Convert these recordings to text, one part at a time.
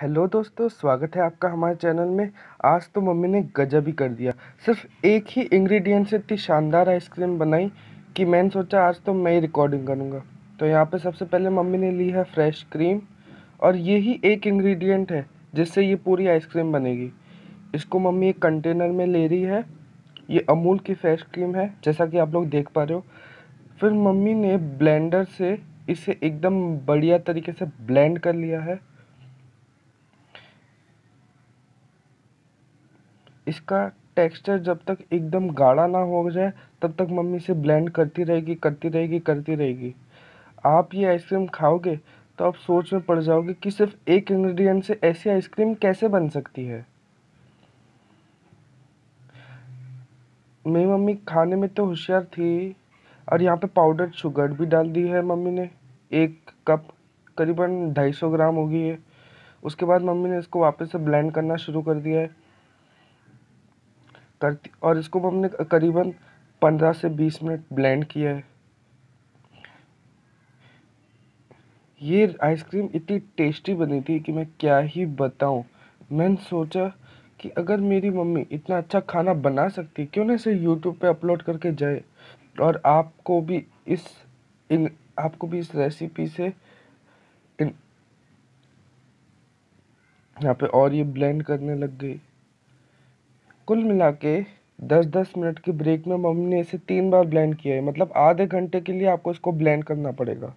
hello दोस्तों स्वागत है आपका हमारे चैनल में आज तो मम्मी ने गजब ही कर दिया सिर्फ एक ही इंग्रेडिएंट से इतनी शानदार आइसक्रीम बनाई कि मैंने सोचा आज तो मैं ही रिकॉर्डिंग करूँगा तो यहाँ पे सबसे पहले मम्मी ने ली है फ्रेश क्रीम और ये ही एक इंग्रेडिएंट है जिससे ये पूरी आइसक्रीम बनेगी इसको मम्मी एक कंटेनर में ले रही है ये अमूल की फ्रेश क्रीम है जैसा कि आप लोग देख पा रहे हो फिर मम्मी ने ब्लेंडर से इसे एकदम बढ़िया तरीके से ब्लेंड कर लिया है इसका टेक्सचर जब तक एकदम गाढ़ा ना हो जाए तब तक मम्मी इसे ब्लेंड करती रहेगी करती रहेगी करती रहेगी आप ये आइसक्रीम खाओगे तो आप सोच में पड़ जाओगे कि सिर्फ एक इंग्रेडिएंट से ऐसी आइसक्रीम कैसे बन सकती है मेरी मम्मी खाने में तो होशियार थी और यहाँ पे पाउडर शुगर भी डाल दी है मम्मी ने एक कप करीबन ढाई सौ ग्राम होगी ये उसके बाद मम्मी ने इसको वापस से ब्लेंड करना शुरू कर दिया है करती और इसको हमने करीबन पंद्रह से बीस मिनट ब्लेंड किया है ये आइसक्रीम इतनी टेस्टी बनी थी कि मैं क्या ही बताऊं मैंने सोचा कि अगर मेरी मम्मी इतना अच्छा खाना बना सकती क्यों ना इसे यूट्यूब पे अपलोड करके जाए और आपको भी इस इन आपको भी इस रेसिपी से इन यहाँ पे और ये ब्लेंड करने लग गई कुल मिला के दस दस मिनट की ब्रेक में मम्मी ने इसे तीन बार ब्लेंड किया है मतलब आधे घंटे के लिए आपको इसको ब्लेंड करना पड़ेगा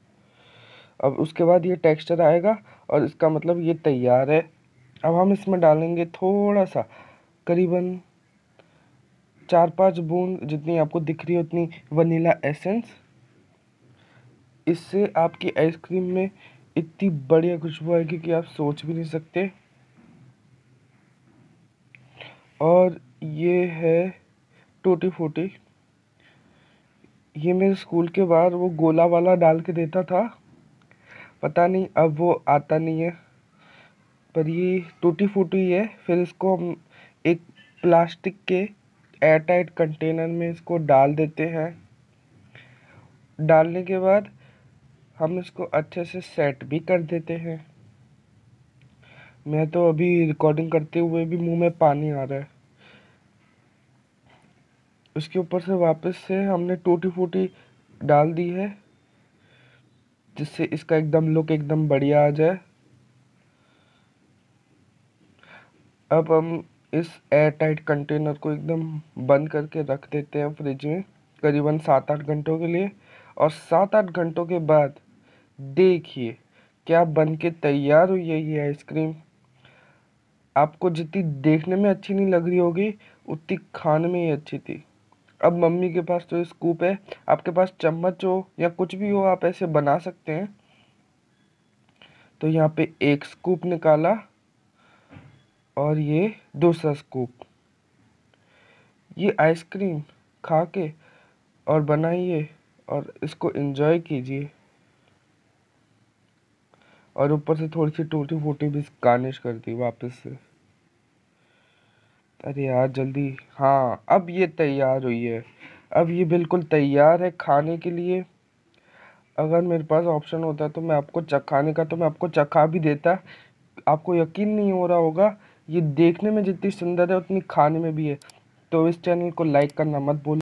अब उसके बाद ये टेक्सचर आएगा और इसका मतलब ये तैयार है अब हम इसमें डालेंगे थोड़ा सा करीबन चार पांच बूंद जितनी आपको दिख रही है उतनी वनीला एसेंस इससे आपकी आइसक्रीम में इतनी बढ़िया खुशबू आएगी कि आप सोच भी नहीं सकते और ये है टूटी फूटी ये मेरे स्कूल के बाहर वो गोला वाला डाल के देता था पता नहीं अब वो आता नहीं है पर ये टूटी फूटी है फिर इसको हम एक प्लास्टिक के एयरटाइट कंटेनर में इसको डाल देते हैं डालने के बाद हम इसको अच्छे से सेट भी कर देते हैं मैं तो अभी रिकॉर्डिंग करते हुए भी मुंह में पानी आ रहा है उसके ऊपर से वापस से हमने टूटी फूटी डाल दी है जिससे इसका एकदम लुक एकदम बढ़िया आ जाए अब हम इस एयर टाइट कंटेनर को एकदम बंद करके रख देते हैं फ्रिज में करीबन सात आठ घंटों के लिए और सात आठ घंटों के बाद देखिए क्या बन के तैयार हुई है ये आइसक्रीम आपको जितनी देखने में अच्छी नहीं लग रही होगी उतनी खाने में ही अच्छी थी अब मम्मी के पास तो स्कूप है आपके पास चम्मच हो या कुछ भी हो आप ऐसे बना सकते हैं तो यहाँ पे एक स्कूप निकाला और ये दूसरा स्कूप ये आइसक्रीम खा के और बनाइए और इसको इन्जॉय कीजिए और ऊपर से थोड़ी सी टूटी फूटी भी गार्निश कर दी वापस से अरे यार जल्दी हाँ अब ये तैयार हुई है अब ये बिल्कुल तैयार है खाने के लिए अगर मेरे पास ऑप्शन होता तो मैं आपको चखाने का तो मैं आपको चखा भी देता आपको यकीन नहीं हो रहा होगा ये देखने में जितनी सुंदर है उतनी खाने में भी है तो इस चैनल को लाइक करना मत भूल